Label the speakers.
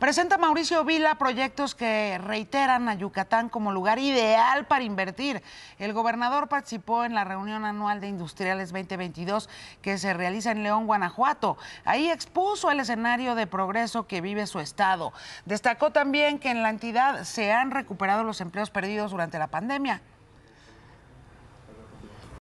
Speaker 1: Presenta Mauricio Vila proyectos que reiteran a Yucatán como lugar ideal para invertir. El gobernador participó en la reunión anual de Industriales 2022 que se realiza en León, Guanajuato. Ahí expuso el escenario de progreso que vive su estado. Destacó también que en la entidad se han recuperado los empleos perdidos durante la pandemia